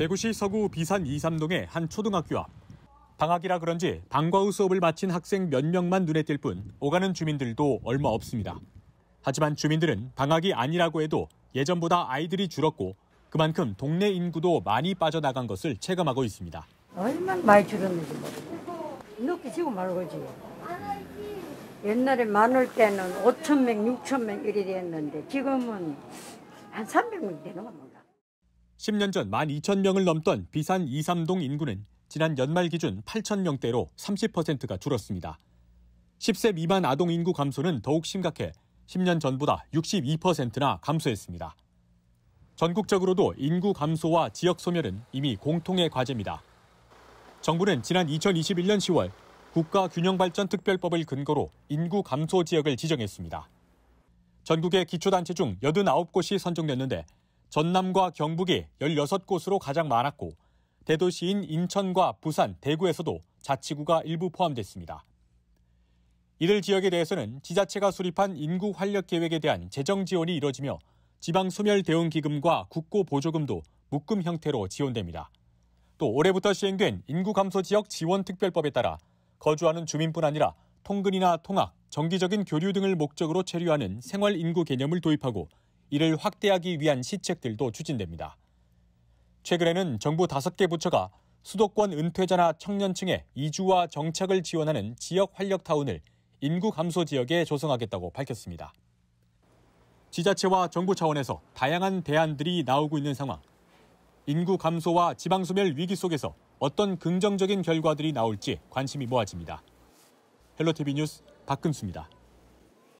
대구시 서구 비산 2, 3동의 한 초등학교 앞. 방학이라 그런지 방과 후 수업을 마친 학생 몇 명만 눈에 띌 뿐 오가는 주민들도 얼마 없습니다. 하지만 주민들은 방학이 아니라고 해도 예전보다 아이들이 줄었고 그만큼 동네 인구도 많이 빠져나간 것을 체감하고 있습니다. 얼마나 많이 줄었는지 모르겠어요. 이렇게 지고 말고지. 옛날에 많을 때는 5천 명, 6천 명이리 됐는데 지금은 한 300명 되는 겁니다. 10년 전 12,000명을 넘던 비산 2, 3동 인구는 지난 연말 기준 8,000명대로 30%가 줄었습니다. 10세 미만 아동 인구 감소는 더욱 심각해 10년 전보다 62%나 감소했습니다. 전국적으로도 인구 감소와 지역 소멸은 이미 공통의 과제입니다. 정부는 지난 2021년 10월 국가균형발전특별법을 근거로 인구 감소 지역을 지정했습니다. 전국의 기초단체 중 89곳이 선정됐는데 전남과 경북이 16곳으로 가장 많았고 대도시인 인천과 부산, 대구에서도 자치구가 일부 포함됐습니다. 이들 지역에 대해서는 지자체가 수립한 인구 활력 계획에 대한 재정 지원이 이뤄지며 지방 소멸 대응 기금과 국고 보조금도 묶음 형태로 지원됩니다. 또 올해부터 시행된 인구 감소 지역 지원 특별법에 따라 거주하는 주민뿐 아니라 통근이나 통학, 정기적인 교류 등을 목적으로 체류하는 생활 인구 개념을 도입하고 이를 확대하기 위한 시책들도 추진됩니다. 최근에는 정부 5개 부처가 수도권 은퇴자나 청년층의 이주와 정착을 지원하는 지역 활력타운을 인구 감소 지역에 조성하겠다고 밝혔습니다. 지자체와 정부 차원에서 다양한 대안들이 나오고 있는 상황. 인구 감소와 지방소멸 위기 속에서 어떤 긍정적인 결과들이 나올지 관심이 모아집니다. 헬로티비 뉴스 박금수입니다.